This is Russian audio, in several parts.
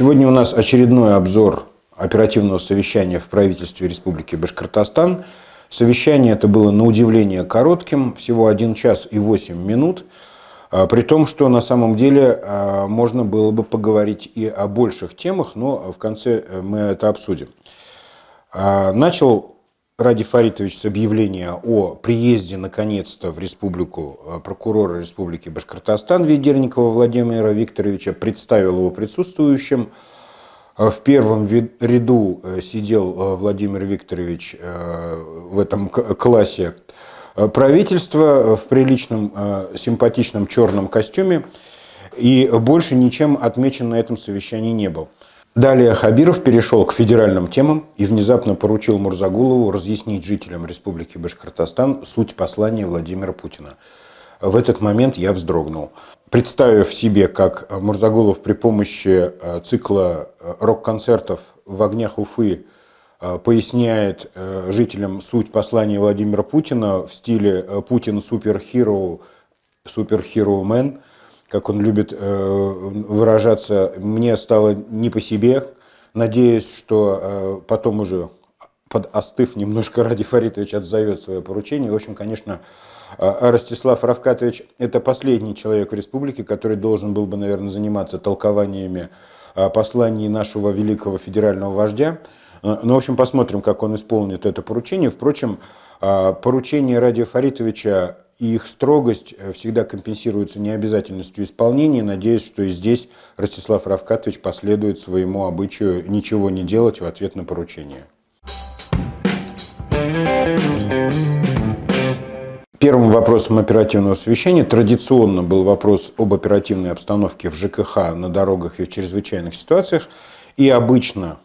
Сегодня у нас очередной обзор оперативного совещания в правительстве Республики Башкортостан. Совещание это было на удивление коротким, всего 1 час и 8 минут, а, при том, что на самом деле а, можно было бы поговорить и о больших темах, но в конце э, мы это обсудим. А, начал Ради Фаритович с объявления о приезде наконец-то в республику э, прокурора Республики Башкортостан Ведерникова Владимира Викторовича представил его присутствующим. Э, в первом ряду э, сидел Владимир Викторович в этом классе правительства в приличном симпатичном черном костюме и больше ничем отмечен на этом совещании не был. Далее Хабиров перешел к федеральным темам и внезапно поручил Мурзагулову разъяснить жителям Республики Башкортостан суть послания Владимира Путина. В этот момент я вздрогнул. Представив себе, как Мурзагулов при помощи э, цикла э, рок-концертов в огнях Уфы э, поясняет жителям суть послания Владимира Путина в стиле «Путин суперхиру, суперхиру мэн», как он любит э, выражаться, мне стало не по себе. Надеюсь, что э, потом уже под остыв немножко Ради Фаритович отзовет свое поручение. В общем, конечно, э, Ростислав Равкатович – это последний человек в республике, который должен был бы, наверное, заниматься толкованиями посланий нашего великого федерального вождя. Ну, в общем, посмотрим, как он исполнит это поручение. Впрочем, а, поручения Радия Фаритовича и их строгость э, всегда компенсируются необязательностью исполнения. Надеюсь, что и здесь Ростислав Равкатович последует своему обычаю ничего не делать в ответ на поручение. Первым вопросом оперативного совещания традиционно был вопрос об оперативной обстановке в ЖКХ на дорогах и в чрезвычайных ситуациях. И обычно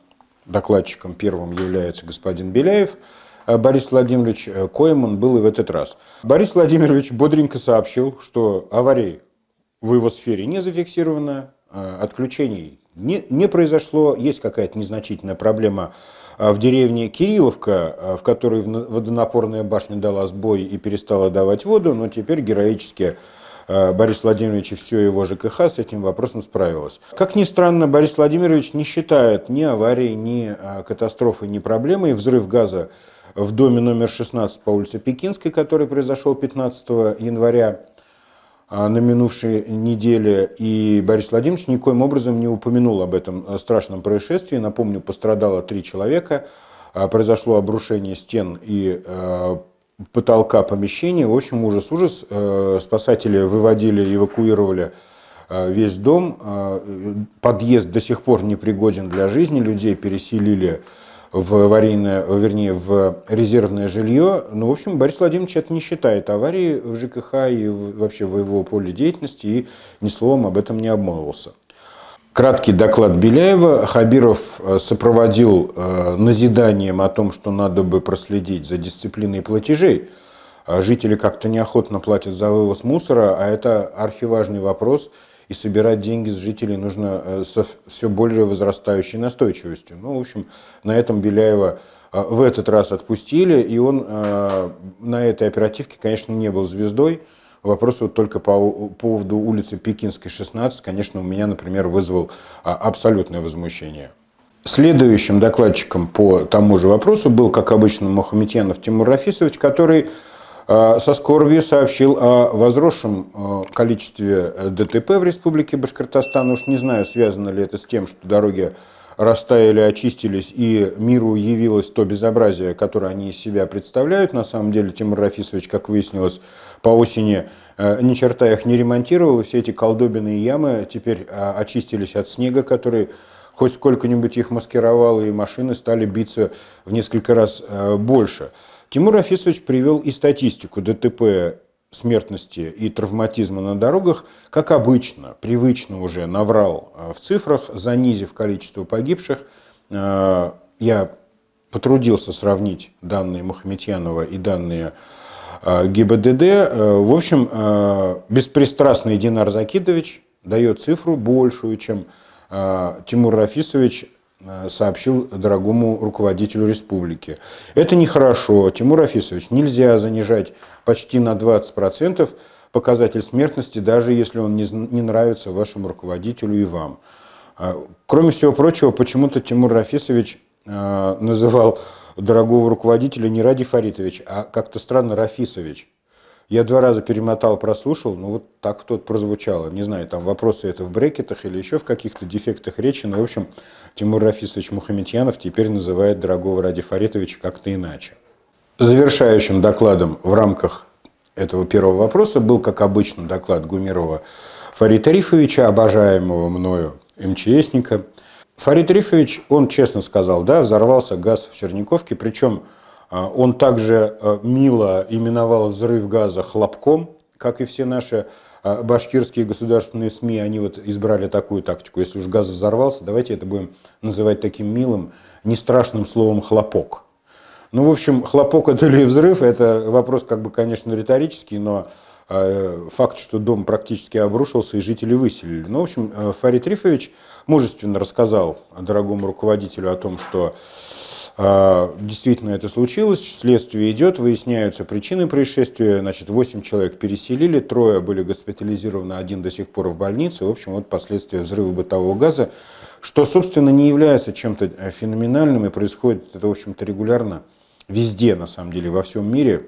докладчиком первым является господин Беляев – Э, Борис Владимирович, э, коим был и в этот раз. Борис Владимирович бодренько сообщил, что аварий в его сфере не зафиксировано, э, отключений не, не произошло, есть какая-то незначительная проблема в деревне Кирилловка, в которой водонапорная башня дала сбой и перестала давать воду, но теперь героически Борис Владимирович и все его ЖКХ с этим вопросом справилось. Как ни странно, Борис Владимирович не считает ни аварии, ни катастрофы, ни проблемы и взрыв газа в доме номер 16 по улице Пекинской, который произошел 15 января а, на минувшей неделе, и Борис Владимирович никоим образом не упомянул об этом а, страшном происшествии. Напомню, пострадало три человека, а, произошло обрушение стен и потолка помещения. В общем, ужас-ужас. Спасатели выводили, эвакуировали весь дом. Подъезд до сих пор непригоден для жизни. Людей переселили в аварийное, вернее, в резервное жилье. Ну, в общем, Борис Владимирович это не считает аварией в ЖКХ и вообще в его поле деятельности, и ни словом об этом не обмолвился. Краткий доклад Беляева. Хабиров э, сопроводил э, назиданием о том, что надо бы проследить за дисциплиной платежей. А жители как-то неохотно платят за вывоз мусора, а это архиважный вопрос – и собирать деньги с жителей нужно э, со все более возрастающей настойчивостью. Ну, в общем, на этом Беляева э, в этот раз отпустили, и он э, на этой оперативке, конечно, не был звездой. Вопрос вот только по поводу улицы Пекинской, 16, конечно, у меня, например, вызвал а, абсолютное возмущение. Следующим докладчиком по тому же вопросу был, как обычно, Мухаметьянов Тимур Рафисович, который Э, со скорбью сообщил о возросшем э, количестве э, ДТП в Республике Башкортостан. Уж не знаю, связано ли это с тем, что дороги растаяли, очистились, и миру явилось то безобразие, которое они из себя представляют. На самом деле Тимур Рафисович, как выяснилось, по осени ни черта их не ремонтировал, и все эти колдобины и ямы теперь очистились от снега, который хоть сколько-нибудь их маскировал, и машины стали биться в несколько раз больше. Тимур Афисович привел и статистику ДТП смертности и травматизма на дорогах, как обычно, привычно уже наврал э, в цифрах, занизив количество погибших. Э, я потрудился сравнить данные Мухаметьянова и данные э, ГИБДД. В общем, беспристрастный Динар Закидович дает цифру большую, чем Тимур Рафисович Э, сообщил дорогому руководителю республики. Это нехорошо, Тимур Афисович, нельзя занижать почти на 20% показатель смертности, даже если он не, нравится вашему руководителю и вам. А, кроме всего прочего, почему-то Тимур Рафисович э, называл дорогого руководителя не Ради Фаритович, а как-то странно Рафисович. Я два раза перемотал, прослушал, ну вот так вот прозвучало. Не знаю, там вопросы это в брекетах или еще в каких-то дефектах речи, но в общем Тимур Рафисович Мухаметьянов теперь называет дорогого Ради Фаритовича как-то иначе. Завершающим докладом в рамках этого первого вопроса был, как обычно, доклад Гумирова Фарита Рифовича, обожаемого мною МЧСника. Фарид Рифович, он честно сказал, да, взорвался газ в Черниковке, причем а, он также а, мило именовал взрыв газа хлопком, как и все наши а, башкирские государственные СМИ, они вот избрали такую тактику. Если уж газ взорвался, давайте это будем называть таким милым, не страшным словом «хлопок». Ну, в общем, хлопок это или взрыв, это вопрос, как бы, конечно, риторический, но факт, что дом практически обрушился и жители выселили. Ну, в общем, э, Фарид Рифович мужественно рассказал дорогому руководителю о том, что а, действительно это случилось, следствие идет, выясняются причины происшествия. Значит, 8 человек переселили, трое были госпитализированы, один до сих пор в больнице. В общем, вот последствия взрыва бытового газа, что, собственно, не является чем-то э, феноменальным и происходит это, в общем-то, регулярно везде, на самом деле, во всем мире.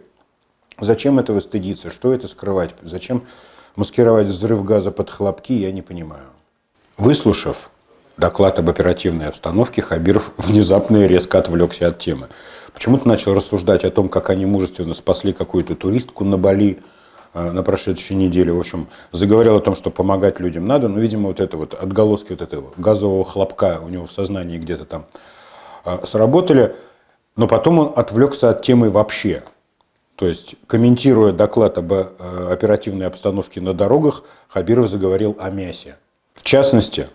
Зачем этого стыдиться? Что это скрывать? Зачем маскировать взрыв газа под хлопки, я не понимаю. Выслушав доклад об оперативной обстановке, Хабиров внезапно и резко отвлекся от темы. Почему-то начал рассуждать о том, как они мужественно спасли какую-то туристку на Бали э, на прошедшей неделе. В общем, заговорил о том, что помогать людям надо, но, видимо, вот это вот отголоски вот этого газового хлопка у него в сознании где-то там э, сработали. Но потом он отвлекся от темы вообще. То есть, комментируя доклад об э, оперативной обстановке на дорогах, Хабиров заговорил о мясе. В частности,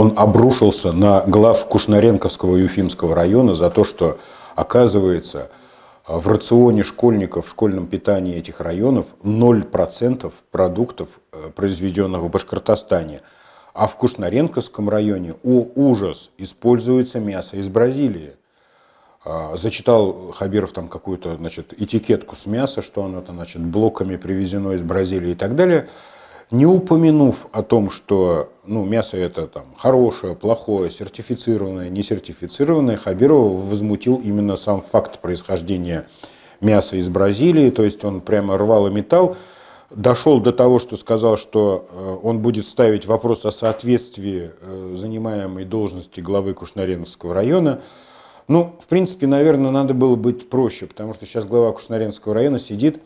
он обрушился на глав Кушнаренковского и Уфимского района за то, что, оказывается, в рационе школьников, в школьном питании этих районов 0% продуктов, э, произведенных в Башкортостане. А в Кушнаренковском районе, о ужас, используется мясо из Бразилии. А, зачитал Хабиров там какую-то значит, этикетку с мяса, что оно значит, блоками привезено из Бразилии и так далее – не упомянув о том, что ну, мясо это там хорошее, плохое, сертифицированное, не сертифицированное, Хабирова возмутил именно сам факт происхождения мяса из Бразилии, то есть он прямо рвал и металл, дошел до того, что сказал, что э, он будет ставить вопрос о соответствии э, занимаемой должности главы Кушнаренского района. Ну, в принципе, наверное, надо было быть проще, потому что сейчас глава Кушнаренского района сидит,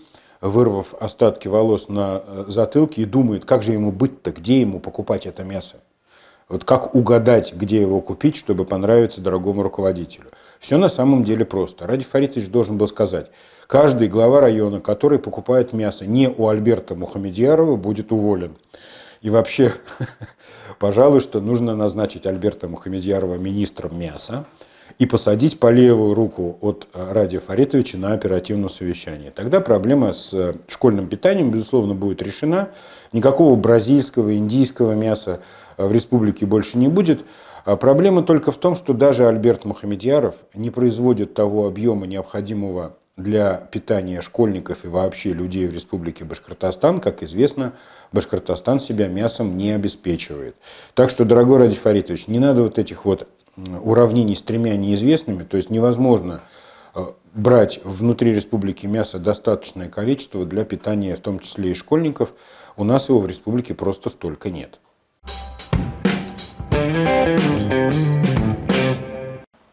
вырвав остатки волос на э, затылке, и думает, как же ему быть-то, где ему покупать это мясо. Вот как угадать, где его купить, чтобы понравиться дорогому руководителю. Все на самом деле просто. Ради Фаритович должен был сказать, каждый глава района, который покупает мясо не у Альберта Мухамедьярова, будет уволен. И вообще, пожалуй, что нужно назначить Альберта Мухамедьярова министром мяса, и посадить по левую руку от э, Радия Фаритовича на оперативном совещании. Тогда проблема с э, школьным питанием, безусловно, будет решена. Никакого бразильского, индийского мяса э, в республике больше не будет. А проблема только в том, что даже Альберт Мухамедьяров не производит того объема, необходимого для питания школьников и вообще людей в республике Башкортостан, как известно, Башкортостан себя мясом не обеспечивает. Так что, дорогой Ради Фаритович, не надо вот этих вот уравнений с тремя неизвестными, то есть невозможно э, брать внутри республики мясо достаточное количество для питания, в том числе и школьников, у нас его в республике просто столько нет.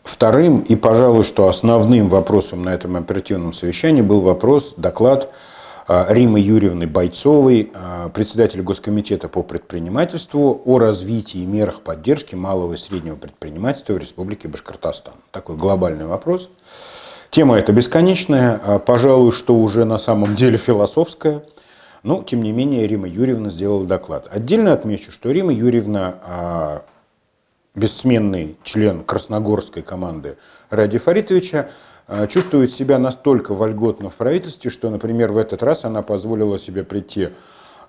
Вторым и, пожалуй, что основным вопросом на этом оперативном совещании был вопрос, доклад Э, Римы Юрьевны Бойцовой, э, председателя Госкомитета по предпринимательству, о развитии и мерах поддержки малого и среднего предпринимательства в Республике Башкортостан. Такой глобальный вопрос. Тема эта бесконечная, э, пожалуй, что уже на самом деле философская. Но, тем не менее, Рима Юрьевна сделала доклад. Отдельно отмечу, что Рима Юрьевна, бессменный член красногорской команды Ради Фаритовича, а, чувствует себя настолько вольготно в правительстве, что, например, в этот раз она позволила себе прийти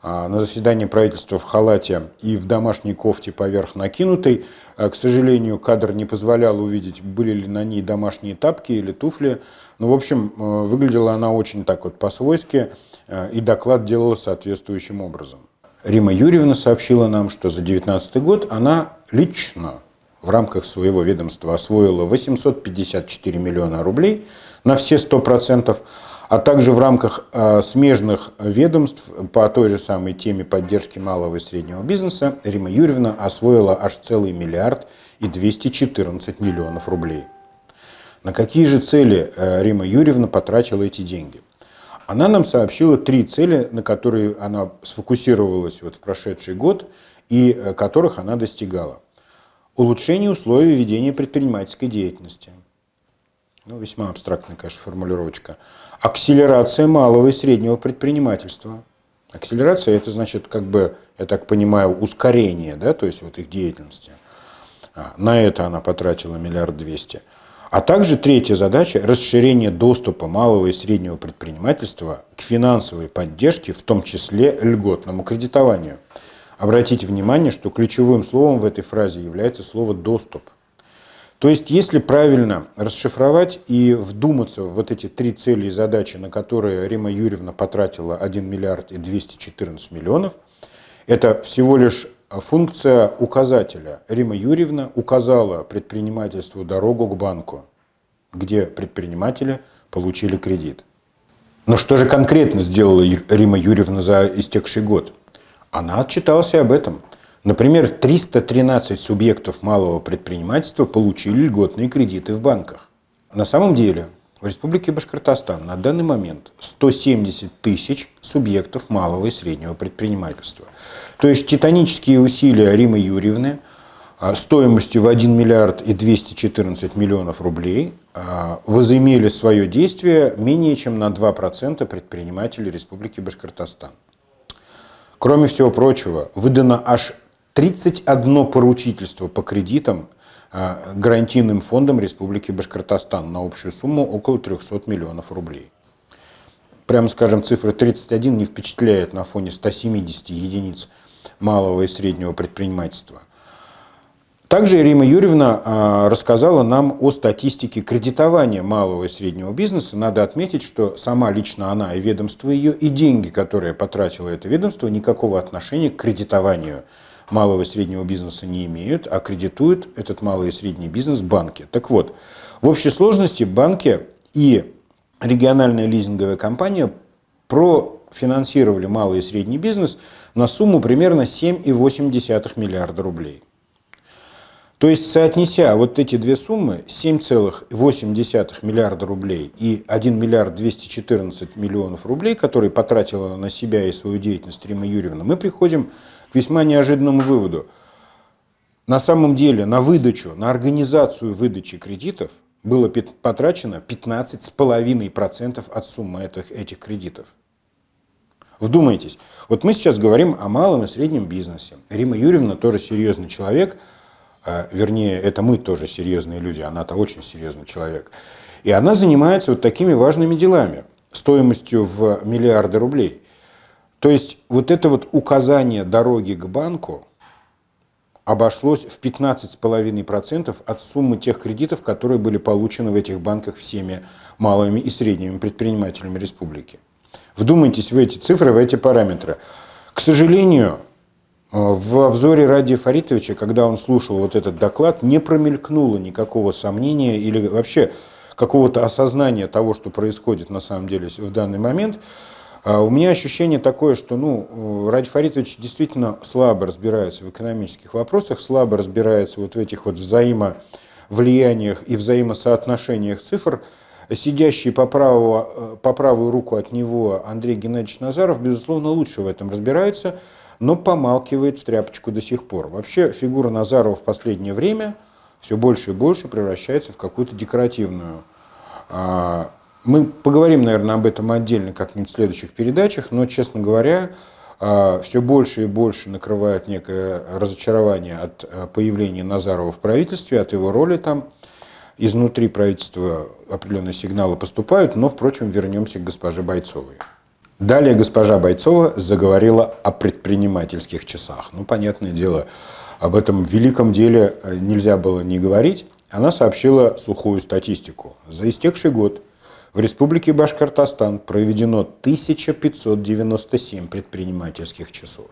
а, на заседание правительства в халате и в домашней кофте поверх накинутой. А, к сожалению, кадр не позволял увидеть, были ли на ней домашние тапки или туфли. Ну, в общем, выглядела она очень так вот по-свойски, и доклад делала соответствующим образом. Рима Юрьевна сообщила нам, что за 2019 год она лично в рамках своего ведомства освоила 854 миллиона рублей на все 100%, а также в рамках э, смежных ведомств по той же самой теме поддержки малого и среднего бизнеса Рима Юрьевна освоила аж целый миллиард и 214 миллионов рублей. На какие же цели э, Рима Юрьевна потратила эти деньги? Она нам сообщила три цели, на которые она сфокусировалась вот в прошедший год и э, которых она достигала – улучшение условий ведения предпринимательской деятельности. Ну, весьма абстрактная, конечно, формулировочка. Акселерация малого и среднего предпринимательства. Акселерация – это значит, как бы, я так понимаю, ускорение, да, то есть вот их деятельности. А, на это она потратила миллиард двести. А также третья задача – расширение доступа малого и среднего предпринимательства к финансовой поддержке, в том числе льготному кредитованию – Обратите внимание, что ключевым словом в этой фразе является слово «доступ». То есть, если правильно расшифровать и вдуматься в вот эти три цели и задачи, на которые Рима Юрьевна потратила 1 миллиард и 214 миллионов, это всего лишь функция указателя. Рима Юрьевна указала предпринимательству дорогу к банку, где предприниматели получили кредит. Но что же конкретно сделала Рима Юрьевна за истекший год? Она отчиталась и об этом. Например, 313 субъектов малого предпринимательства получили льготные кредиты в банках. На самом деле, в Республике Башкортостан на данный момент 170 тысяч субъектов малого и среднего предпринимательства. То есть титанические усилия Римы Юрьевны а, стоимостью в 1 миллиард и 214 миллионов рублей а, возымели свое действие менее чем на 2% предпринимателей Республики Башкортостан. Кроме всего прочего, выдано аж 31 поручительство по кредитам э, гарантийным фондом Республики Башкортостан на общую сумму около 300 миллионов рублей. Прямо скажем, цифра 31 не впечатляет на фоне 170 единиц малого и среднего предпринимательства – также Ирина Юрьевна а, рассказала нам о статистике кредитования малого и среднего бизнеса. Надо отметить, что сама лично она и ведомство ее, и деньги, которые потратило это ведомство, никакого отношения к кредитованию малого и среднего бизнеса не имеют, а кредитуют этот малый и средний бизнес банки. Так вот, в общей сложности банки и региональная лизинговая компания профинансировали малый и средний бизнес на сумму примерно 7,8 миллиарда рублей. То есть, соотнеся вот эти две суммы, 7,8 миллиарда рублей и 1 миллиард 214 миллионов рублей, которые потратила на себя и свою деятельность Рима Юрьевна, мы приходим к весьма неожиданному выводу. На самом деле на выдачу, на организацию выдачи кредитов было потрачено 15,5% от суммы этих, этих кредитов. Вдумайтесь, вот мы сейчас говорим о малом и среднем бизнесе. Рима Юрьевна тоже серьезный человек – а, вернее, это мы тоже серьезные люди, она-то очень серьезный человек. И она занимается вот такими важными делами, стоимостью в миллиарды рублей. То есть вот это вот указание дороги к банку обошлось в 15,5% от суммы тех кредитов, которые были получены в этих банках всеми малыми и средними предпринимателями республики. Вдумайтесь в эти цифры, в эти параметры. К сожалению, а, в взоре Ради Фаритовича, когда он слушал вот этот доклад, не промелькнуло никакого сомнения или вообще какого-то осознания того, что происходит на самом деле в данный момент. А, у меня ощущение такое, что ну, э, Ради Фаритович действительно слабо разбирается в экономических вопросах, слабо разбирается вот в этих вот взаимовлияниях и взаимосоотношениях цифр. Сидящий по, правого, э, по правую руку от него Андрей Геннадьевич Назаров, безусловно, лучше в этом разбирается – но помалкивает в тряпочку до сих пор. Вообще фигура Назарова в последнее время все больше и больше превращается в какую-то декоративную. А, мы поговорим, наверное, об этом отдельно как-нибудь в следующих передачах, но, честно говоря, а, все больше и больше накрывает некое разочарование от а, появления Назарова в правительстве, от его роли там. Изнутри правительства определенные сигналы поступают, но, впрочем, вернемся к госпоже Бойцовой. Далее госпожа Бойцова заговорила о предпринимательских часах. Ну, понятное дело, об этом великом деле э, нельзя было не говорить. Она сообщила сухую статистику. За истекший год в Республике Башкортостан проведено 1597 предпринимательских часов,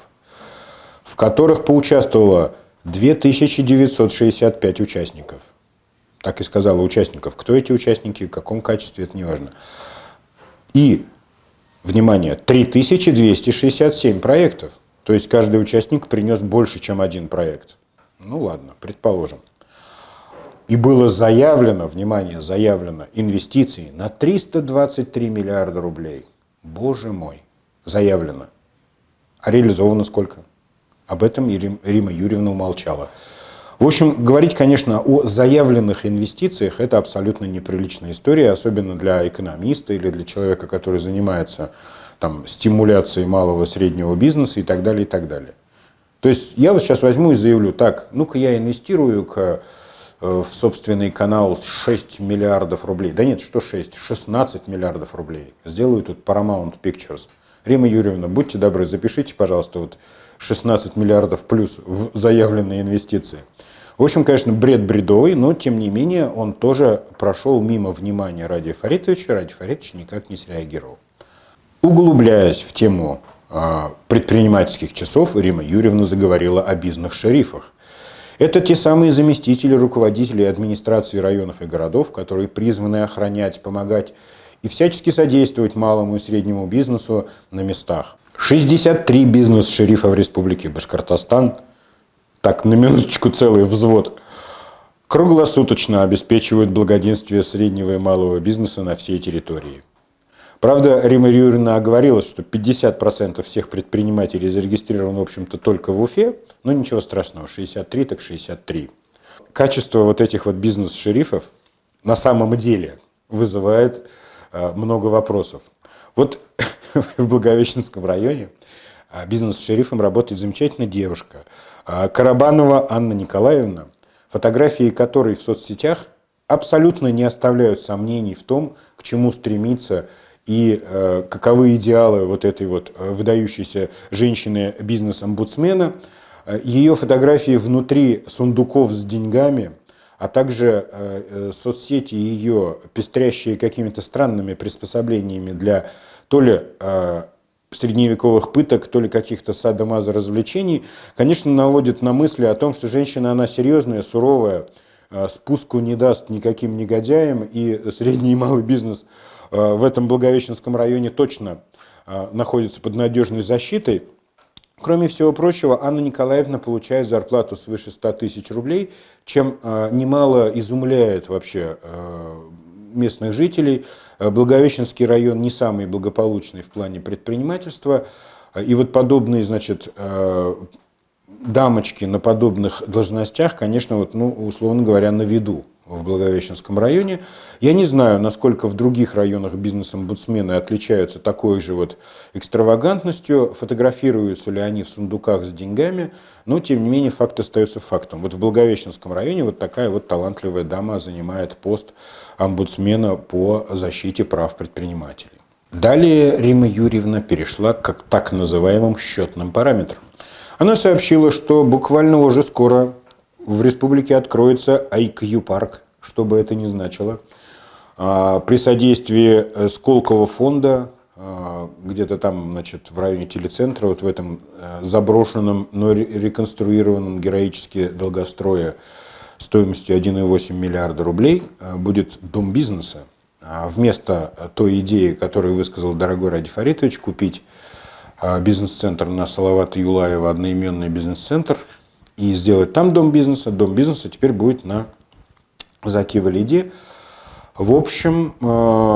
в которых поучаствовало 2965 участников. Так и сказала участников. Кто эти участники, в каком качестве, это не важно. И внимание, 3267 проектов. То есть каждый участник принес больше, чем один проект. Ну ладно, предположим. И было заявлено, внимание, заявлено инвестиции на 323 миллиарда рублей. Боже мой, заявлено. А реализовано сколько? Об этом Рима Юрьевна умолчала. В общем, говорить, конечно, о заявленных инвестициях – это абсолютно неприличная история, особенно для экономиста или для человека, который занимается там, стимуляцией малого и среднего бизнеса и так далее, и так далее. То есть я вот сейчас возьму и заявлю, так, ну-ка я инвестирую-ка э, в собственный канал 6 миллиардов рублей. Да нет, что 6, 16 миллиардов рублей. Сделаю тут Paramount Pictures. Рима Юрьевна, будьте добры, запишите, пожалуйста, вот 16 миллиардов плюс в заявленные инвестиции. В общем, конечно, бред бредовый, но тем не менее он тоже прошел мимо внимания Ради Фаритовича, Ради Фаритович никак не среагировал. Углубляясь в тему а, предпринимательских часов, Рима Юрьевна заговорила о бизнес-шерифах. Это те самые заместители руководителей администрации районов и городов, которые призваны охранять, помогать и всячески содействовать малому и среднему бизнесу на местах. 63 бизнес-шерифа в Республике Башкортостан – так на минуточку целый взвод, круглосуточно обеспечивают благоденствие среднего и малого бизнеса на всей территории. Правда, Рима Юрьевна оговорилась, что 50% всех предпринимателей зарегистрированы, в общем-то, только в Уфе, но ничего страшного, 63 так 63. Качество вот этих вот бизнес-шерифов на самом деле вызывает э, много вопросов. Вот в Благовещенском районе э, бизнес-шерифом работает замечательная девушка – а Карабанова Анна Николаевна, фотографии которой в соцсетях абсолютно не оставляют сомнений в том, к чему стремится и э, каковы идеалы вот этой вот э, выдающейся женщины бизнес-омбудсмена. Э, ее фотографии внутри сундуков с деньгами, а также э, э, соцсети ее, пестрящие какими-то странными приспособлениями для то ли э, средневековых пыток, то ли каких-то садомаза развлечений, конечно, наводит на мысли о том, что женщина, она серьезная, суровая, э, спуску не даст никаким негодяям, и средний и малый бизнес э, в этом Благовещенском районе точно э, находится под надежной защитой. Кроме всего прочего, Анна Николаевна получает зарплату свыше 100 тысяч рублей, чем немало изумляет вообще местных жителей, Благовещенский район не самый благополучный в плане предпринимательства. И вот подобные, значит, э, дамочки на подобных должностях, конечно, вот, ну, условно говоря, на виду в Благовещенском районе. Я не знаю, насколько в других районах бизнес-омбудсмены отличаются такой же вот экстравагантностью, фотографируются ли они в сундуках с деньгами, но тем не менее факт остается фактом. Вот в Благовещенском районе вот такая вот талантливая дама занимает пост омбудсмена по защите прав предпринимателей. Далее Рима Юрьевна перешла к так называемым счетным параметрам. Она сообщила, что буквально уже скоро в республике откроется IQ-парк, что бы это ни значило, а, при содействии э, Сколково фонда, а, где-то там, значит, в районе телецентра, вот в этом э, заброшенном, но реконструированном героически долгостроя стоимостью 1,8 миллиарда рублей э, будет дом бизнеса. А вместо э, той идеи, которую высказал дорогой Ради Фаритович, купить э, бизнес-центр на Салавата Юлаева, одноименный бизнес-центр, и сделать там дом бизнеса. Дом бизнеса теперь будет на Заки Валиде. В общем,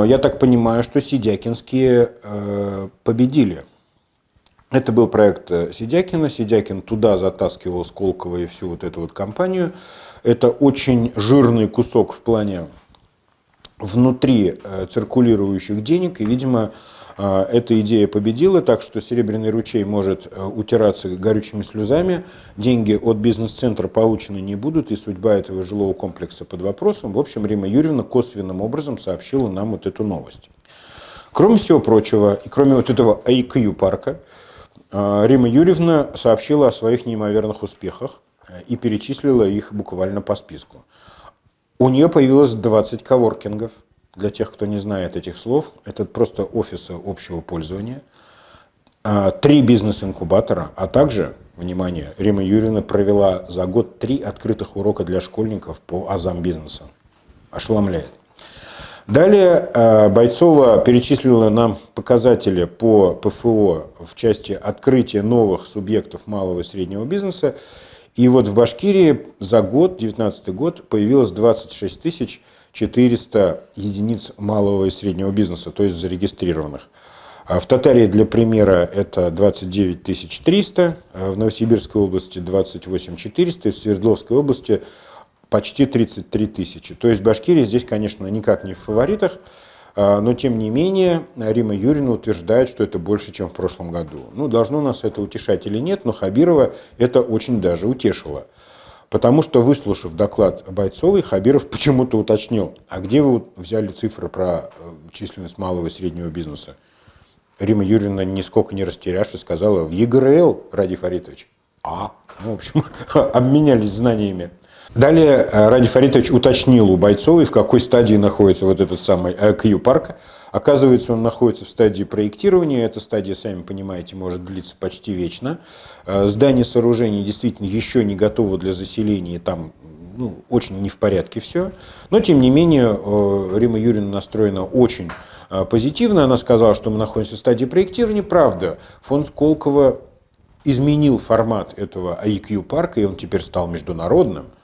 я так понимаю, что Сидякинские победили. Это был проект Сидякина. Сидякин туда затаскивал Сколково и всю вот эту вот компанию. Это очень жирный кусок в плане внутри э, циркулирующих денег, и, видимо, э, эта идея победила, так что Серебряный ручей может э, утираться горючими слезами, деньги от бизнес-центра получены не будут, и судьба этого жилого комплекса под вопросом. В общем, Рима Юрьевна косвенным образом сообщила нам вот эту новость. Кроме всего прочего, и кроме вот этого IQ-парка, Рима Юрьевна сообщила о своих неимоверных успехах. Э, и перечислила их буквально по списку. У нее появилось 20 коворкингов. Для тех, кто не знает этих слов, это просто офиса общего пользования. А, три бизнес-инкубатора, а также, внимание, Рима Юрьевна провела за год три открытых урока для школьников по азам бизнеса. Ошеломляет. Далее э, Бойцова перечислила нам показатели по ПФО в части открытия новых субъектов малого и среднего бизнеса и вот в Башкирии за год, 2019 год, появилось 26 тысяч 400 единиц малого и среднего бизнеса, то есть зарегистрированных. А в Татарии, для примера, это 29 300, а в Новосибирской области 28 400, в Свердловской области почти 33 тысячи. То есть Башкирия здесь, конечно, никак не в фаворитах, а, но, тем не менее, Рима Юрьевна утверждает, что это больше, чем в прошлом году. Ну, должно нас это утешать или нет, но Хабирова это очень даже утешило. Потому что, выслушав доклад Бойцовой, Хабиров почему-то уточнил, а где вы взяли цифры про э, численность малого и среднего бизнеса? Рима Юрьевна, нисколько не растерявшись, сказала, в ЕГРЛ, Ради Фаритович. А, ну, в общем, обменялись знаниями. Далее э, Ради Фаритович уточнил у Бойцовой, в какой стадии находится вот этот самый IQ-парк. Оказывается, он находится в стадии проектирования. Эта стадия, сами понимаете, может длиться почти вечно. Э, здание сооружения действительно еще не готово для заселения. Там ну, очень не в порядке все. Но, тем не менее, э, Рима Юрьевна настроена очень позитивно. Она сказала, что мы находимся в стадии проектирования. Правда, фонд Сколково изменил формат этого IQ-парка, и он теперь стал международным –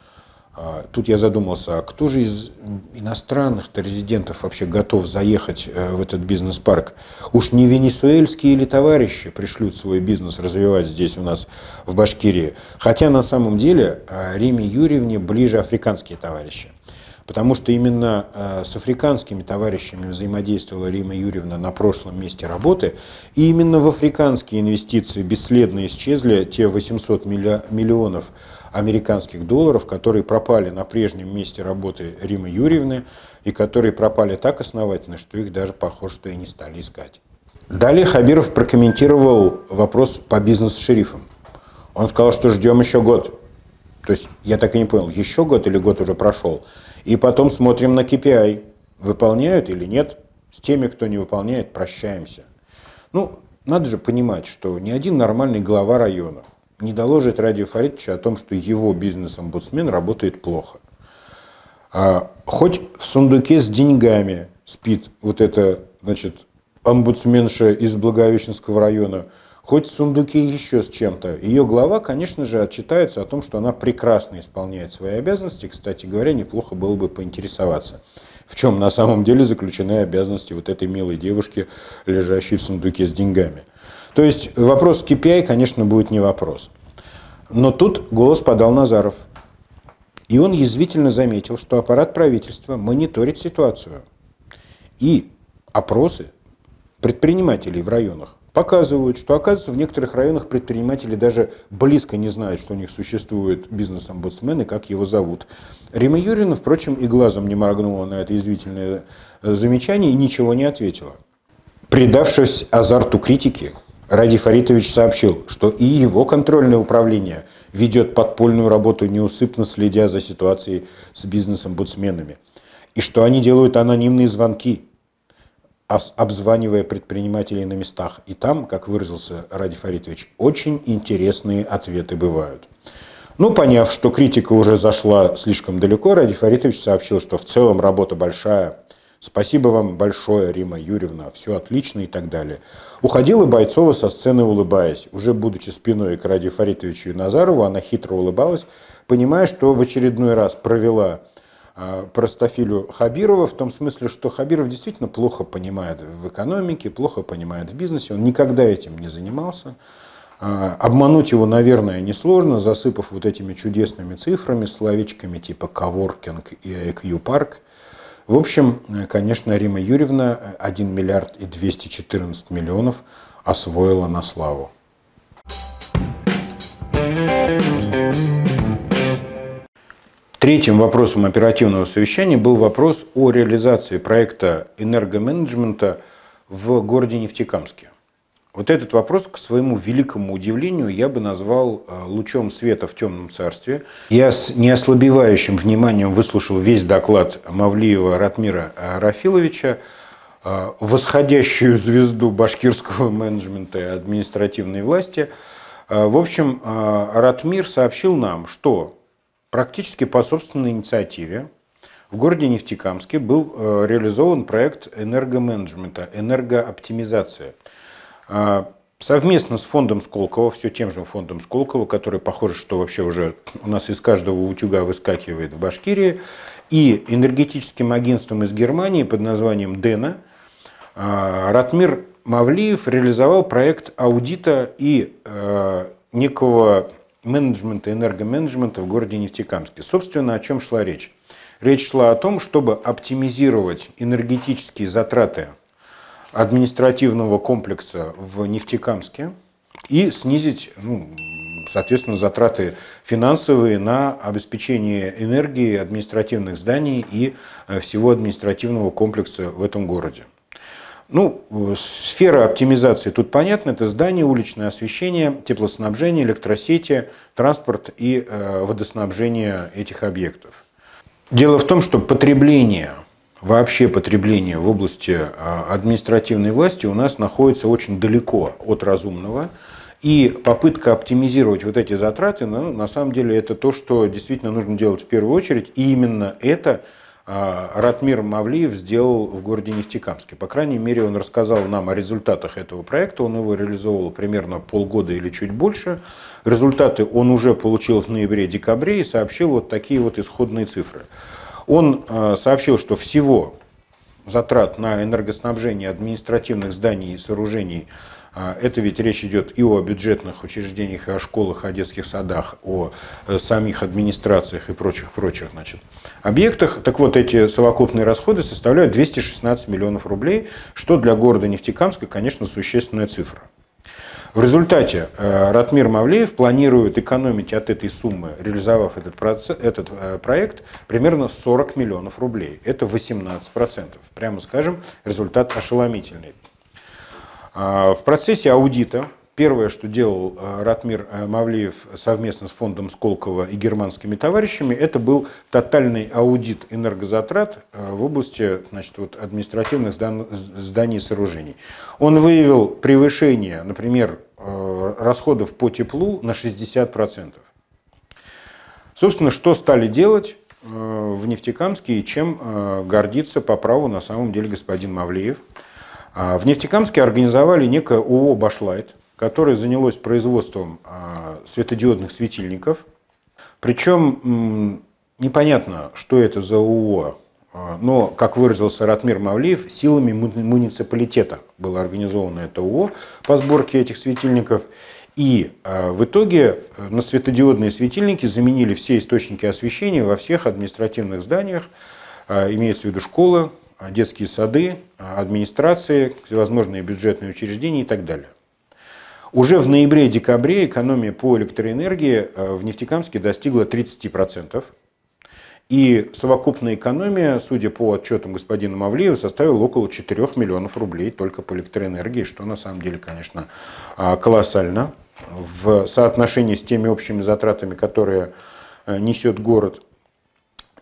а, тут я задумался, а кто же из иностранных-то резидентов вообще готов заехать э, в этот бизнес-парк? Уж не венесуэльские или товарищи пришлют свой бизнес развивать здесь у нас в Башкирии? Хотя на самом деле а, Риме Юрьевне ближе африканские товарищи. Потому что именно а, с африканскими товарищами взаимодействовала Рима Юрьевна на прошлом месте работы. И именно в африканские инвестиции бесследно исчезли те 800 миллионов американских долларов, которые пропали на прежнем месте работы Римы Юрьевны и которые пропали так основательно, что их даже, похоже, что и не стали искать. Далее Хабиров прокомментировал вопрос по бизнес шерифом. Он сказал, что ждем еще год. То есть я так и не понял, еще год или год уже прошел. И потом смотрим на KPI, выполняют или нет. С теми, кто не выполняет, прощаемся. Ну, надо же понимать, что ни один нормальный глава района, не доложит Радию Фаридовичу о том, что его бизнес-омбудсмен работает плохо. А, хоть в сундуке с деньгами спит вот эта, значит, омбудсменша из Благовещенского района, хоть в сундуке еще с чем-то. Ее глава, конечно же, отчитается о том, что она прекрасно исполняет свои обязанности. Кстати говоря, неплохо было бы поинтересоваться, в чем на самом деле заключены обязанности вот этой милой девушки, лежащей в сундуке с деньгами. То есть вопрос KPI, а, конечно, будет не вопрос. Но тут голос подал Назаров. И он язвительно заметил, что аппарат правительства мониторит ситуацию. И опросы предпринимателей в районах показывают, что, оказывается, в некоторых районах предприниматели даже близко не знают, что у них существует бизнес-омбудсмен и как его зовут. Рима Юрина, впрочем, и глазом не моргнула на это извительное э, замечание и ничего не ответила. Предавшись азарту критики, Ради Фаритович сообщил, что и его контрольное управление ведет подпольную работу, неусыпно следя за ситуацией с бизнес-омбудсменами, и что они делают анонимные звонки, обзванивая предпринимателей на местах. И там, как выразился Ради Фаритович, очень интересные ответы бывают. Ну, поняв, что критика уже зашла слишком далеко, Ради Фаритович сообщил, что в целом работа большая – Спасибо вам большое, Рима Юрьевна, все отлично и так далее. Уходила Бойцова со сцены, улыбаясь. Уже будучи спиной к Ради Фаритовичу и Назарову, она хитро улыбалась, понимая, что в очередной раз провела а, простофилю Хабирова, в том смысле, что Хабиров действительно плохо понимает в экономике, плохо понимает в бизнесе, он никогда этим не занимался. А, обмануть его, наверное, несложно, засыпав вот этими чудесными цифрами, словечками типа «коворкинг» и «экью-парк», в общем, э, конечно, Рима Юрьевна 1 э, миллиард и 214 миллионов освоила на славу. Третьим вопросом оперативного совещания был вопрос о реализации проекта энергоменеджмента в городе Нефтекамске. Вот этот вопрос, к своему великому удивлению, я бы назвал э, лучом света в темном царстве. Я с неослабевающим вниманием выслушал весь доклад Мавлиева Ратмира э, Рафиловича, э, восходящую звезду башкирского менеджмента и административной власти. В общем, Ратмир сообщил нам, что практически по собственной инициативе в городе Нефтекамске был реализован проект энергоменеджмента, энергооптимизация – а, совместно с фондом Сколково, все тем же фондом Сколково, который, похоже, что вообще уже у нас из каждого утюга выскакивает в Башкирии, и энергетическим агентством из Германии под названием «Дена» а, Ратмир Мавлиев реализовал проект аудита и а, некого менеджмента, энергоменеджмента в городе Нефтекамске. Собственно, о чем шла речь? Речь шла о том, чтобы оптимизировать энергетические затраты административного комплекса в Нефтекамске и снизить, ну, соответственно, затраты финансовые на обеспечение энергии административных зданий и э, всего административного комплекса в этом городе. Ну, э, сфера оптимизации тут понятна. Это здание, уличное освещение, теплоснабжение, электросети, транспорт и э, водоснабжение этих объектов. Дело в том, что потребление вообще потребление в области а, административной власти у нас находится очень далеко от разумного. И попытка оптимизировать вот эти затраты, ну, на самом деле, это то, что действительно нужно делать в первую очередь. И именно это а, Ратмир Мавлиев сделал в городе Нефтекамске. По крайней мере, он рассказал нам о результатах этого проекта. Он его реализовывал примерно полгода или чуть больше. Результаты он уже получил в ноябре-декабре и сообщил вот такие вот исходные цифры. Он э, сообщил, что всего затрат на энергоснабжение административных зданий и сооружений э, это ведь речь идет и о бюджетных учреждениях, и о школах, о детских садах, о э, самих администрациях и прочих-прочих значит, объектах. Так вот, эти совокупные расходы составляют 216 миллионов рублей, что для города Нефтекамска, конечно, существенная цифра. В результате э, Ратмир Мавлеев планирует экономить от этой суммы, реализовав этот, процесс, этот э, проект, примерно 40 миллионов рублей. Это 18%. Прямо скажем, результат ошеломительный. А, в процессе аудита Первое, что делал э, Ратмир э, Мавлеев совместно с фондом Сколково и германскими товарищами, это был тотальный аудит энергозатрат э, в области значит, вот административных зданий и сооружений. Он выявил превышение, например, расходов по теплу на 60%. Собственно, что стали делать в Нефтекамске и чем гордится по праву на самом деле господин Мавлеев? А, в Нефтекамске организовали некое ООО «Башлайт», которое занялось производством а, светодиодных светильников. Причем непонятно, что это за ООО, а, но, как выразился Ратмир Мавлиев, силами муниципалитета было организовано это ООО по сборке этих светильников. И а, в итоге э, на светодиодные светильники заменили все источники освещения во всех административных зданиях, имеется в виду школы, детские сады, администрации, всевозможные бюджетные учреждения и так далее. Уже в ноябре-декабре экономия по электроэнергии э, в Нефтекамске достигла 30%. И совокупная экономия, судя по отчетам господина Мавлиева, составила около 4 миллионов рублей только по электроэнергии, что на самом деле, конечно, э, колоссально в соотношении с теми общими затратами, которые э, несет город.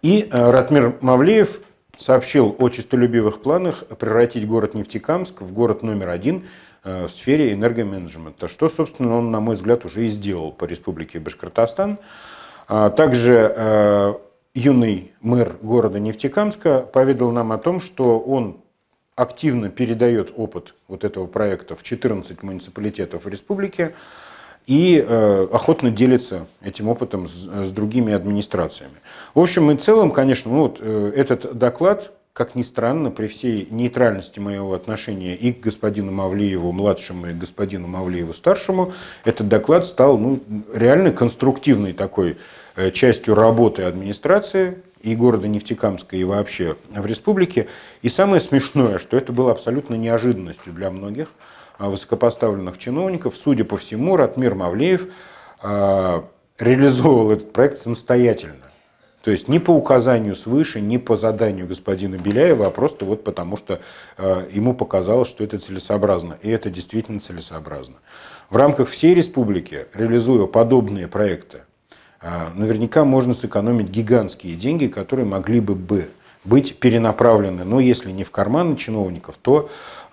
И Ратмир Мавлеев сообщил о честолюбивых планах превратить город Нефтекамск в город номер один – Э, в сфере энергоменеджмента, что, собственно, он, на мой взгляд, уже и сделал по республике Башкортостан. А также э, юный мэр города Нефтекамска поведал нам о том, что он активно передает опыт вот этого проекта в 14 муниципалитетов республики и э, охотно делится этим опытом с, другими администрациями. В общем и целом, конечно, ну, вот этот доклад как ни странно, при всей нейтральности моего отношения и к господину Мавлиеву младшему, и к господину Мавлиеву старшему, этот доклад стал ну, реально конструктивной такой э, частью работы администрации и города Нефтекамска, и вообще в республике. И самое смешное, что это было абсолютно неожиданностью для многих э, высокопоставленных чиновников. Судя по всему, Ратмир Мавлеев э, реализовывал этот проект самостоятельно. То есть не по указанию свыше, не по заданию господина Беляева, а просто вот потому, что э, ему показалось, что это целесообразно. И это действительно целесообразно. В рамках всей республики, реализуя подобные проекты, э, наверняка можно сэкономить гигантские деньги, которые могли бы быть перенаправлены, но если не в карманы чиновников, то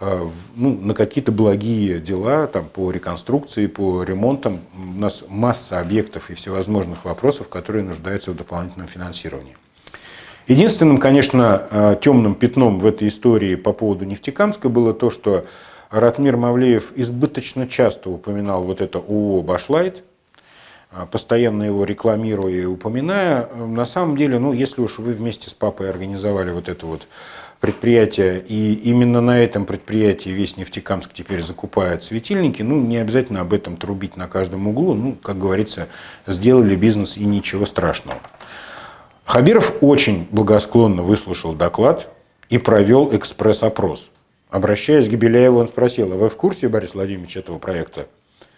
а, ну, на какие-то благие дела там, по реконструкции, по ремонтам. У нас масса объектов и всевозможных вопросов, которые нуждаются в дополнительном финансировании. Единственным, конечно, а, темным пятном в этой истории по поводу Нефтекамска было то, что Ратмир Мавлеев избыточно часто упоминал вот это ООО «Башлайт», а, постоянно его рекламируя и упоминая. На самом деле, ну, если уж вы вместе с папой организовали вот это вот предприятия, и именно на этом предприятии весь Нефтекамск теперь закупает светильники, ну, не обязательно об этом трубить на каждом углу, ну, как говорится, сделали бизнес и ничего страшного. Хабиров очень благосклонно выслушал доклад и провел экспресс-опрос. Обращаясь к Беляеву, он спросил, а вы в курсе, Борис Владимирович, этого проекта?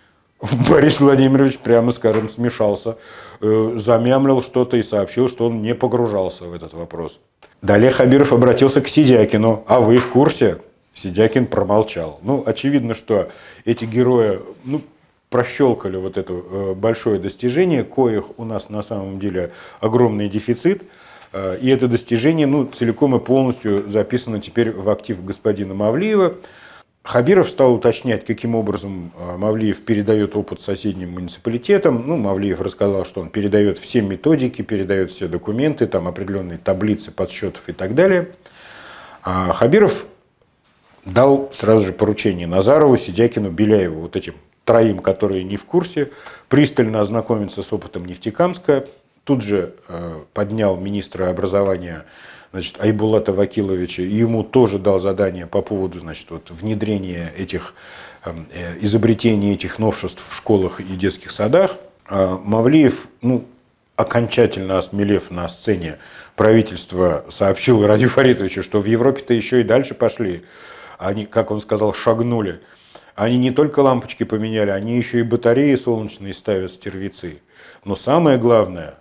Борис Владимирович, прямо скажем, смешался, э, замямлил что-то и сообщил, что он не погружался в этот вопрос. Далее Хабиров обратился к Сидякину. «А вы в курсе?» Сидякин промолчал. Ну, очевидно, что эти герои ну, прощелкали вот это э, большое достижение, коих у нас на самом деле огромный дефицит. Э, и это достижение ну, целиком и полностью записано теперь в актив господина Мавлиева – Хабиров стал уточнять, каким образом а, Мавлиев передает опыт соседним муниципалитетам. Ну, Мавлиев рассказал, что он передает все методики, передает все документы, там определенные таблицы подсчетов и так далее. А Хабиров дал сразу же поручение Назарову, Сидякину, Беляеву, вот этим троим, которые не в курсе, пристально ознакомиться с опытом Нефтекамска. Тут же а, поднял министра образования значит, Айбулата Вакиловича, и ему тоже дал задание по поводу значит, вот, внедрения этих эм, э, изобретений, этих новшеств в школах и детских садах. А Мавлиев, ну, окончательно осмелев на сцене, правительство сообщил Ради Фаритовичу, что в Европе-то еще и дальше пошли. Они, как он сказал, шагнули. Они не только лампочки поменяли, они еще и батареи солнечные ставят стервицы. Но самое главное,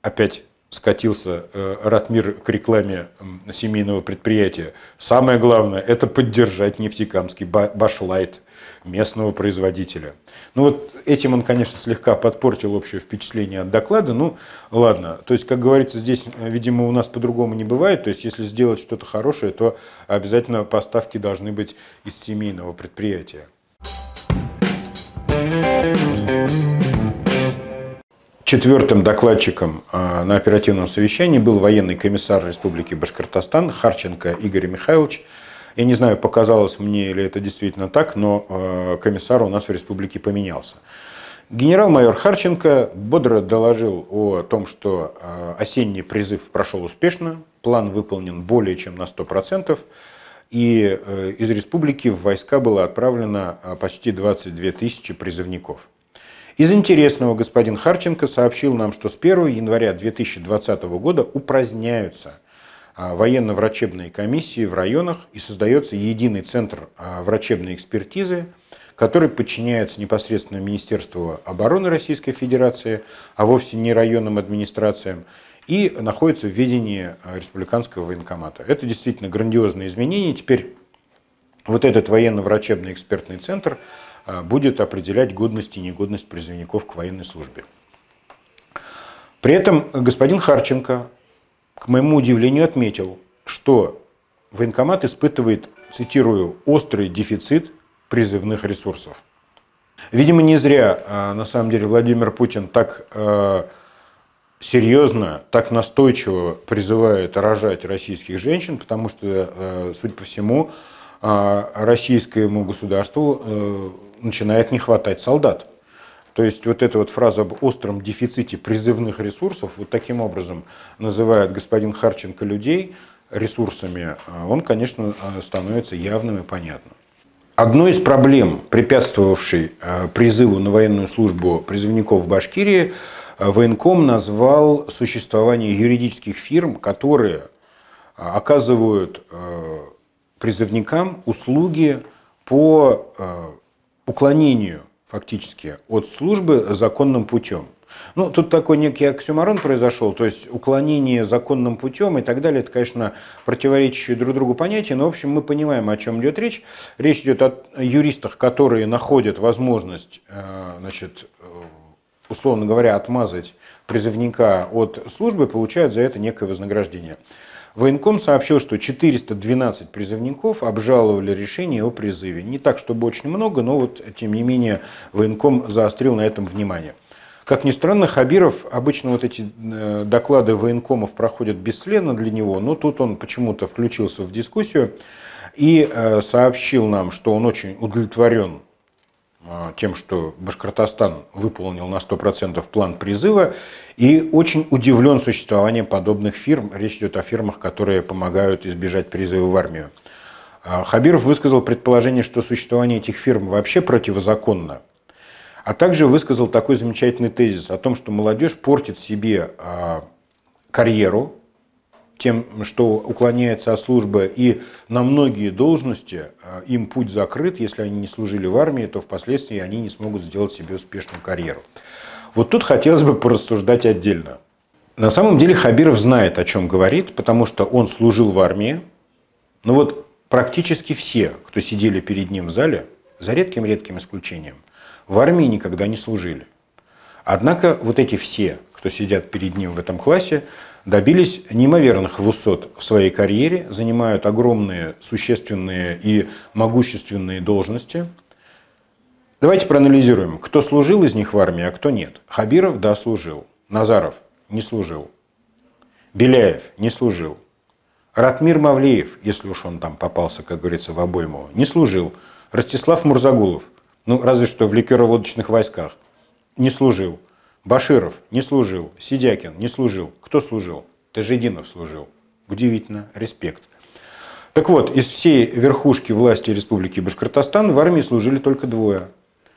опять скатился э, Ратмир к рекламе семейного предприятия. Самое главное – это поддержать нефтекамский башлайт местного производителя. Ну вот этим он, конечно, слегка подпортил общее впечатление от доклада. Ну ладно, то есть, как говорится, здесь, э, видимо, у нас по-другому не бывает. То есть, если сделать что-то хорошее, то обязательно поставки должны быть из семейного предприятия. Четвертым докладчиком а, на оперативном совещании был военный комиссар Республики Башкортостан Харченко Игорь Михайлович. Я не знаю, показалось мне или это действительно так, но а, комиссар у нас в республике поменялся. Генерал-майор Харченко бодро доложил о том, что а, осенний призыв прошел успешно, план выполнен более чем на 100%, и э, из республики в войска было отправлено почти 22 тысячи призывников. Из интересного господин Харченко сообщил нам, что с 1 января 2020 года упраздняются а, военно-врачебные комиссии в районах и создается единый центр а, врачебной экспертизы, который подчиняется непосредственно Министерству обороны Российской Федерации, а вовсе не районным администрациям, и находится в ведении а, республиканского военкомата. Это действительно грандиозные изменения. Теперь вот этот военно-врачебный экспертный центр – а, будет определять годность и негодность призывников к военной службе. При этом господин Харченко, к моему удивлению, отметил, что военкомат испытывает, цитирую, «острый дефицит призывных ресурсов». Видимо, не зря, а, на самом деле, Владимир Путин так а, серьезно, так настойчиво призывает рожать российских женщин, потому что, судя по всему, а российскому государству э, начинает не хватать солдат. То есть вот эта вот фраза об остром дефиците призывных ресурсов, вот таким образом называет господин Харченко людей ресурсами, а он, конечно, э, становится явным и понятным. Одной из проблем, препятствовавшей э, призыву на военную службу призывников в Башкирии, военком назвал существование юридических фирм, которые оказывают призывникам услуги по э, уклонению фактически от службы законным путем. Ну, тут такой некий оксюморон произошел, то есть уклонение законным путем и так далее, это, конечно, противоречащие друг другу понятия, но, в общем, мы понимаем, о чем идет речь. Речь идет о юристах, которые находят возможность, э, значит, э, условно говоря, отмазать призывника от службы, получают за это некое вознаграждение. Военком сообщил, что 412 призывников обжаловали решение о призыве. Не так, чтобы очень много, но вот, тем не менее, военком заострил на этом внимание. Как ни странно, Хабиров, обычно вот эти э, доклады военкомов проходят бесследно для него, но тут он почему-то включился в дискуссию и э, сообщил нам, что он очень удовлетворен а, тем, что Башкортостан выполнил на 100% план призыва и очень удивлен существованием подобных фирм. Речь идет о фирмах, которые помогают избежать призыва в армию. А, Хабиров высказал предположение, что существование этих фирм вообще противозаконно, а также высказал такой замечательный тезис о том, что молодежь портит себе а, карьеру, тем, что уклоняется от службы, и на многие должности а, им путь закрыт, если они не служили в армии, то впоследствии они не смогут сделать себе успешную карьеру. Вот тут хотелось бы порассуждать отдельно. На самом деле Хабиров знает, о чем говорит, потому что он служил в армии. Но вот практически все, кто сидели перед ним в зале, за редким-редким исключением, в армии никогда не служили. Однако вот эти все, кто сидят перед ним в этом классе, добились неимоверных высот в своей карьере, занимают огромные, существенные и могущественные должности. Давайте проанализируем, кто служил из них в армии, а кто нет. Хабиров, да, служил. Назаров не служил. Беляев не служил. Ратмир Мавлеев, если уж он там попался, как говорится, в обойму, не служил. Ростислав Мурзагулов, ну разве что в ликероводочных войсках, не служил. Баширов не служил, Сидякин не служил. Кто служил? Тажидинов служил. Удивительно, респект. Так вот, из всей верхушки власти Республики Башкортостан в армии служили только двое.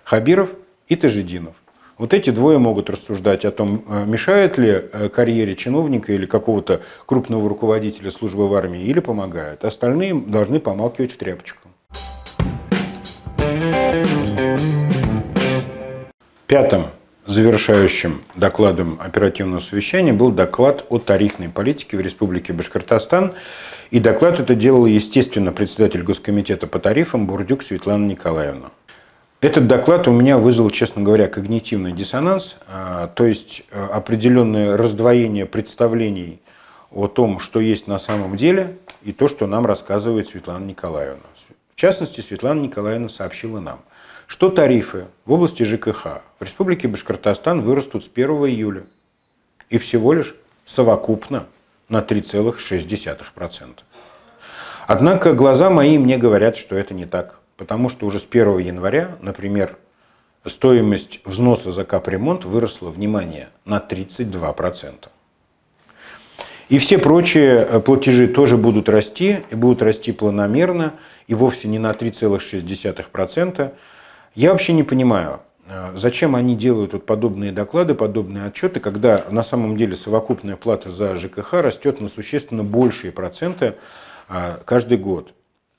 Хабиров и Тажидинов. Вот эти двое могут рассуждать о том, э, мешает ли э, карьере чиновника или какого-то крупного руководителя службы в армии, или помогает. Остальные должны помалкивать в тряпочку. Пятым. Завершающим докладом оперативного совещания был доклад о тарифной политике в Республике Башкортостан. И доклад это делала, естественно, председатель Госкомитета по тарифам Бурдюк Светлана Николаевна. Этот доклад у меня вызвал, честно говоря, когнитивный диссонанс, а, то есть э, определенное раздвоение представлений о том, что есть на самом деле, и то, что нам рассказывает Светлана Николаевна. В частности, Светлана Николаевна сообщила нам – что тарифы в области ЖКХ в Республике Башкортостан вырастут с 1 июля и всего лишь совокупно на 3,6%. Однако глаза мои мне говорят, что это не так, потому что уже с 1 января, например, стоимость взноса за капремонт выросла, внимание, на 32%. И все прочие э, платежи тоже будут расти, и будут расти планомерно, и вовсе не на 3,6%, я вообще не понимаю, э, зачем они делают вот подобные доклады, подобные отчеты, когда на самом деле совокупная плата за ЖКХ растет на существенно большие проценты э, каждый год.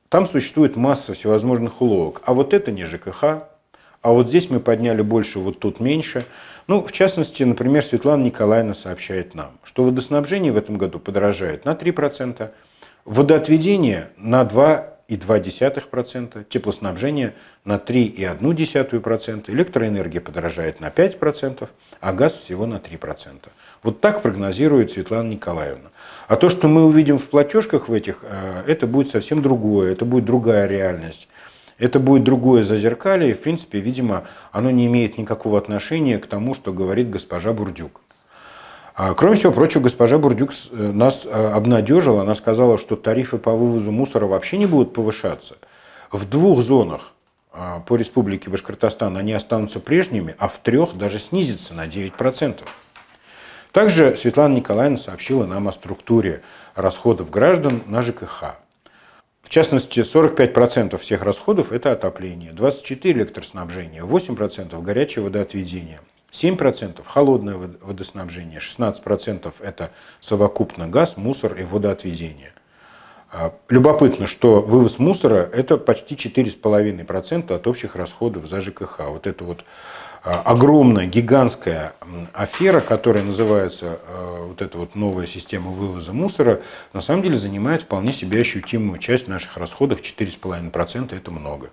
Там существует масса всевозможных уловок. А вот это не ЖКХ, а вот здесь мы подняли больше, вот тут меньше. Ну, в частности, например, Светлана Николаевна сообщает нам, что водоснабжение в этом году подорожает на 3%, водоотведение на 2 3,2%, теплоснабжение на 3,1%, электроэнергия подорожает на 5%, а газ всего на 3%. Вот так прогнозирует Светлана Николаевна. А то, что мы увидим в платежках в этих, э, это будет совсем другое, это будет другая реальность. Это будет другое зазеркалье, и, в принципе, видимо, оно не имеет никакого отношения к тому, что говорит госпожа Бурдюк. А кроме всего прочего, госпожа Бурдюк э, нас э, обнадежила. Она сказала, что тарифы по вывозу мусора вообще не будут повышаться. В двух зонах а, по республике Башкортостан они останутся прежними, а в трех даже снизится на 9%. Также Светлана Николаевна сообщила нам о структуре расходов граждан на ЖКХ. В частности, 45% всех расходов – это отопление, 24% – электроснабжение, 8% – горячее водоотведение – 7% холодное водоснабжение, 16% это совокупно газ, мусор и водоотведение. А, любопытно, что вывоз мусора – это почти 4,5% от общих расходов за ЖКХ. Вот это вот а, огромная, гигантская афера, которая называется а, вот эта вот новая система вывоза мусора, на самом деле занимает вполне себе ощутимую часть в наших расходов, 4,5% это много.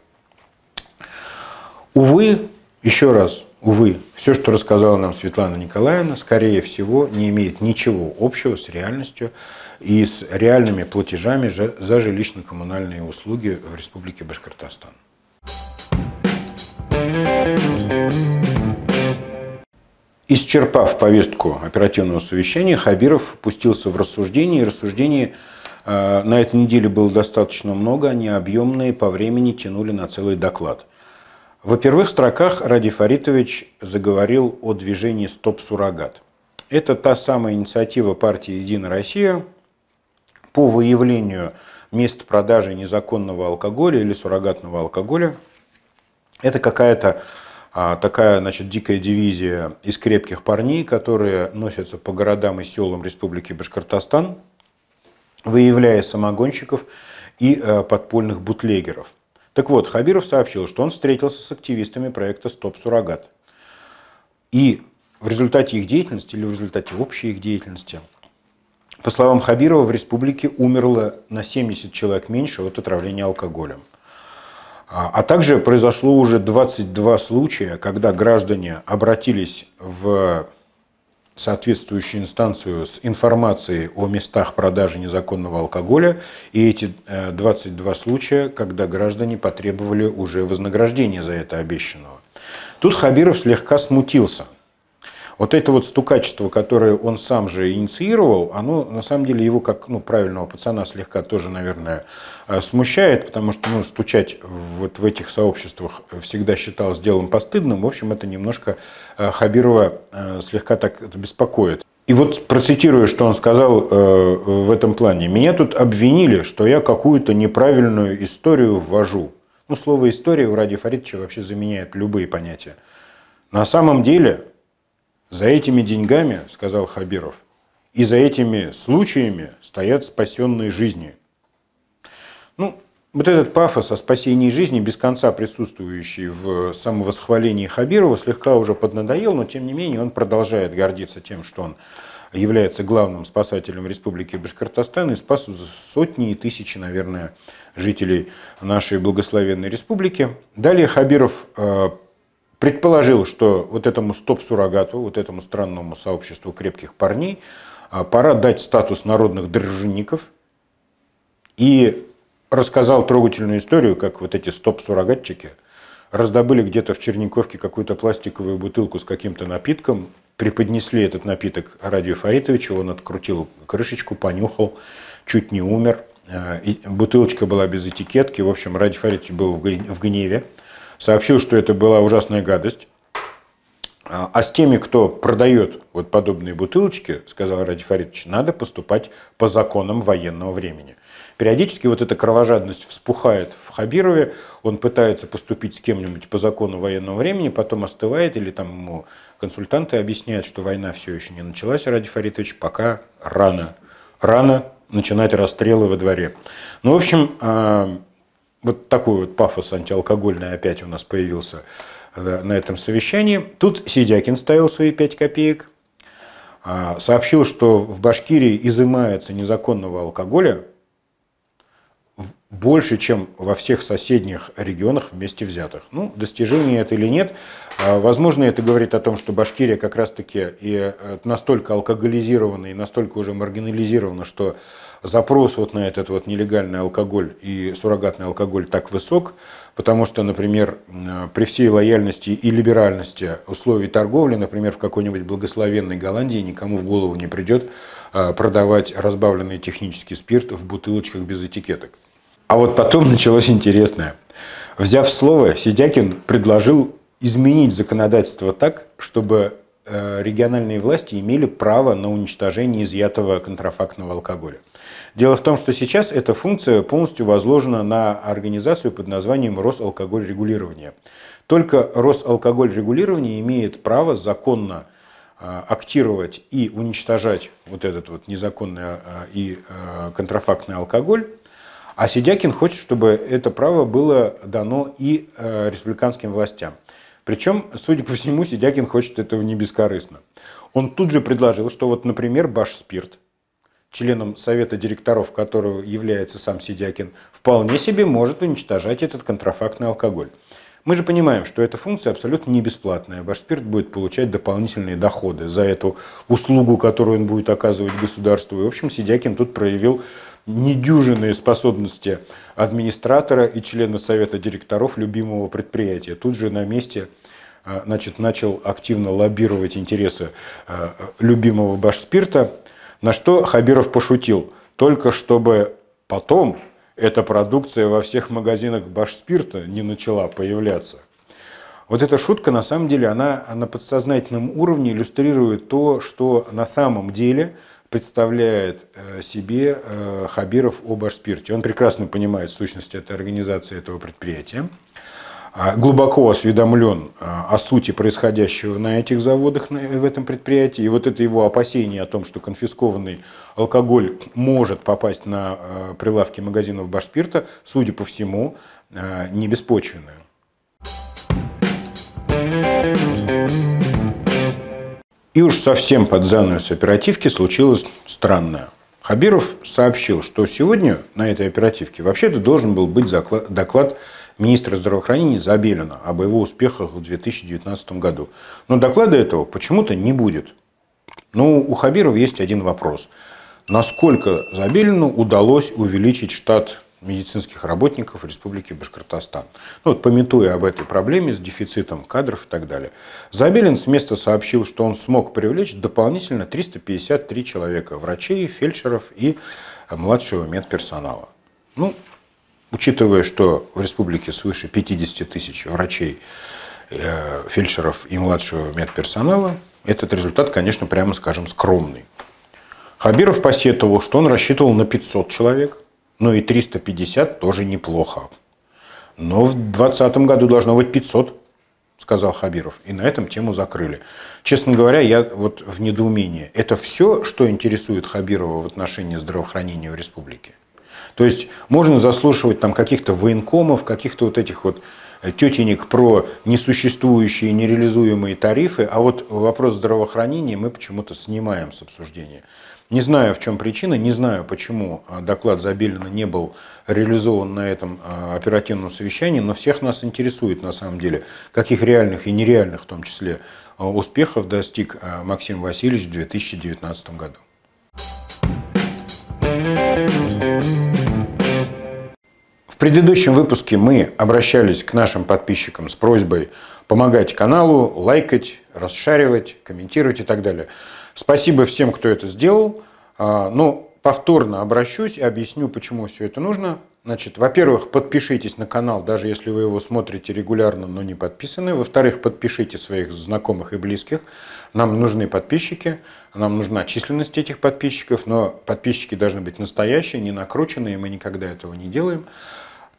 Увы, еще раз, Увы, все, что рассказала нам Светлана Николаевна, скорее всего, не имеет ничего общего с реальностью и с реальными платежами за жилищно-коммунальные услуги в Республике Башкортостан. Исчерпав повестку оперативного совещания, Хабиров пустился в рассуждение, и рассуждений э, на этой неделе было достаточно много, они объемные, по времени тянули на целый доклад – во первых строках Ради Фаритович заговорил о движении «Стоп суррогат». Это та самая инициатива партии «Единая Россия» по выявлению мест продажи незаконного алкоголя или суррогатного алкоголя. Это какая-то а, такая значит, дикая дивизия из крепких парней, которые носятся по городам и селам Республики Башкортостан, выявляя самогонщиков и э, подпольных бутлегеров – так вот, Хабиров сообщил, что он встретился с активистами проекта «Стоп суррогат». И в результате их деятельности или в результате общей их деятельности, по словам Хабирова, в республике умерло на 70 человек меньше от отравления алкоголем. А, а также произошло уже 22 случая, когда граждане обратились в соответствующую инстанцию с информацией о местах продажи незаконного алкоголя. И эти 22 э, случая, когда граждане потребовали уже вознаграждения за это обещанного. Тут Хабиров слегка смутился. Вот это вот стукачество, которое он сам же инициировал, оно на самом деле его как ну, правильного пацана слегка тоже, наверное, э, смущает, потому что ну, стучать вот в этих сообществах всегда считалось делом постыдным. В общем, это немножко э, Хабирова э, слегка так беспокоит. И вот процитирую, что он сказал в этом плане. «Меня тут обвинили, что я какую-то неправильную историю ввожу». Ну, слово «история» у Ради Фаридовича вообще заменяет любые понятия. На самом деле, за этими деньгами, сказал Хабиров, и за этими случаями стоят спасенные жизни. Ну, вот этот пафос о спасении жизни, без конца присутствующий в самовосхвалении Хабирова, слегка уже поднадоел, но тем не менее он продолжает гордиться тем, что он является главным спасателем Республики Башкортостан и спас сотни и тысячи, наверное, жителей нашей благословенной республики. Далее Хабиров э, предположил, что вот этому стоп-суррогату, вот этому странному сообществу крепких парней а, пора дать статус народных дружинников и рассказал трогательную историю, как вот эти стоп-суррогатчики раздобыли где-то в Черниковке какую-то пластиковую бутылку с каким-то напитком, преподнесли этот напиток Радию Фаритовичу, он открутил крышечку, понюхал, чуть не умер. А, и бутылочка была без этикетки, в общем, Радий Фаритович был в гневе сообщил, что это была ужасная гадость. А, а с теми, кто продает вот подобные бутылочки, сказал Ради надо поступать по законам военного времени. Периодически вот эта кровожадность вспухает в Хабирове, он пытается поступить с кем-нибудь по закону военного времени, потом остывает, или там ему консультанты объясняют, что война все еще не началась, Ради Фаридович, пока рано. Рано начинать расстрелы во дворе. Ну, в общем, а, вот такой вот пафос антиалкогольный опять у нас появился э, на этом совещании. Тут Сидякин ставил свои 5 копеек, а, сообщил, что в Башкирии изымается незаконного алкоголя больше, чем во всех соседних регионах вместе взятых. Ну, достижение это или нет, а, возможно, это говорит о том, что Башкирия как раз-таки и э, настолько алкоголизирована и настолько уже маргинализирована, что запрос вот на этот вот нелегальный алкоголь и суррогатный алкоголь так высок, потому что, например, при всей лояльности и либеральности условий торговли, например, в какой-нибудь благословенной Голландии никому в голову не придет а, продавать разбавленный технический спирт в бутылочках без этикеток. А вот потом началось интересное. Взяв слово, Сидякин предложил изменить законодательство так, чтобы э, региональные власти имели право на уничтожение изъятого контрафактного алкоголя. Дело в том, что сейчас эта функция полностью возложена на организацию под названием Росалкогольрегулирование. Только Росалкогольрегулирование имеет право законно а, актировать и уничтожать вот этот вот незаконный а, и а, контрафактный алкоголь, а Сидякин хочет, чтобы это право было дано и республиканским властям. Причем, судя по всему, Сидякин хочет этого не бескорыстно. Он тут же предложил, что вот, например, Башспирт членом совета директоров которого является сам Сидякин, вполне себе может уничтожать этот контрафактный алкоголь. Мы же понимаем, что эта функция абсолютно не бесплатная. Ваш спирт будет получать дополнительные доходы за эту услугу, которую он будет оказывать государству. И, в общем, Сидякин тут проявил недюжинные способности администратора и члена совета директоров любимого предприятия. Тут же на месте а, значит, начал активно лоббировать интересы а, любимого Башспирта. спирта на что Хабиров пошутил, только чтобы потом эта продукция во всех магазинах Башспирта не начала появляться. Вот эта шутка, на самом деле, она на подсознательном уровне иллюстрирует то, что на самом деле представляет э, себе э, Хабиров о Башспирте. Он прекрасно понимает сущность этой организации, этого предприятия. А, глубоко осведомлен а, о сути происходящего на этих заводах, в этом предприятии. И вот это его опасение о том, что конфискованный алкоголь может попасть на а, прилавки магазинов Башспирта, судя по всему, не беспочвенное. И уж совсем под занавес оперативки случилось странное. Хабиров сообщил, что сегодня на этой оперативке вообще-то должен был быть доклад министра здравоохранения Забелина об его успехах в 2019 году. Но доклада этого почему-то не будет. Но у Хабирова есть один вопрос. Насколько Забелину удалось увеличить штат медицинских работников Республики Башкортостан. Ну, вот, пометуя об этой проблеме с дефицитом кадров и так далее. Забелин с места сообщил, что он смог привлечь дополнительно 353 человека – врачей, фельдшеров и младшего медперсонала. Ну, Учитывая, что в республике свыше 50 тысяч врачей, э, фельдшеров и младшего медперсонала, этот результат, конечно, прямо скажем, скромный. Хабиров посетовал, что он рассчитывал на 500 человек, но и 350 тоже неплохо. Но в 2020 году должно быть 500, сказал Хабиров. И на этом тему закрыли. Честно говоря, я вот в недоумении. Это все, что интересует Хабирова в отношении здравоохранения в республике? То есть можно заслушивать там каких-то военкомов, каких-то вот этих вот э, тетенек про несуществующие, нереализуемые тарифы, а вот вопрос здравоохранения мы почему-то снимаем с обсуждения. Не знаю, в чем причина, не знаю, почему э, доклад Забелина не был реализован на этом э, оперативном совещании, но всех нас интересует на самом деле, каких реальных и нереальных в том числе успехов достиг Максим Васильевич в 2019 году предыдущем выпуске мы обращались к нашим подписчикам с просьбой помогать каналу, лайкать, расшаривать, комментировать и так далее. Спасибо всем, кто это сделал. А, но ну, повторно обращусь и объясню, почему все это нужно. Значит, во-первых, подпишитесь на канал, даже если вы его смотрите регулярно, но не подписаны. Во-вторых, подпишите своих знакомых и близких. Нам нужны подписчики, нам нужна численность этих подписчиков, но подписчики должны быть настоящие, не накрученные, мы никогда этого не делаем.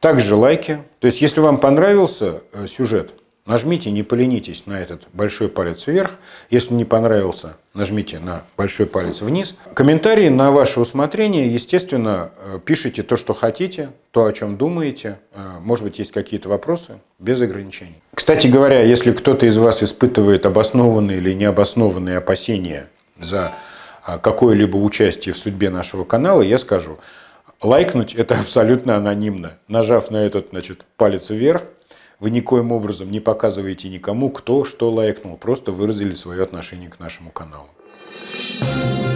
Также лайки. То есть, если вам понравился э, сюжет, нажмите, не поленитесь на этот большой палец вверх. Если не понравился, нажмите на большой палец вниз. Комментарии на ваше усмотрение, естественно, э, пишите то, что хотите, то, о чем думаете. Э, может быть, есть какие-то вопросы, без ограничений. Кстати говоря, если кто-то из вас испытывает обоснованные или необоснованные опасения за какое-либо участие в судьбе нашего канала, я скажу – Лайкнуть это абсолютно анонимно. Нажав на этот значит, палец вверх, вы никоим образом не показываете никому, кто что лайкнул. Просто выразили свое отношение к нашему каналу. Thank you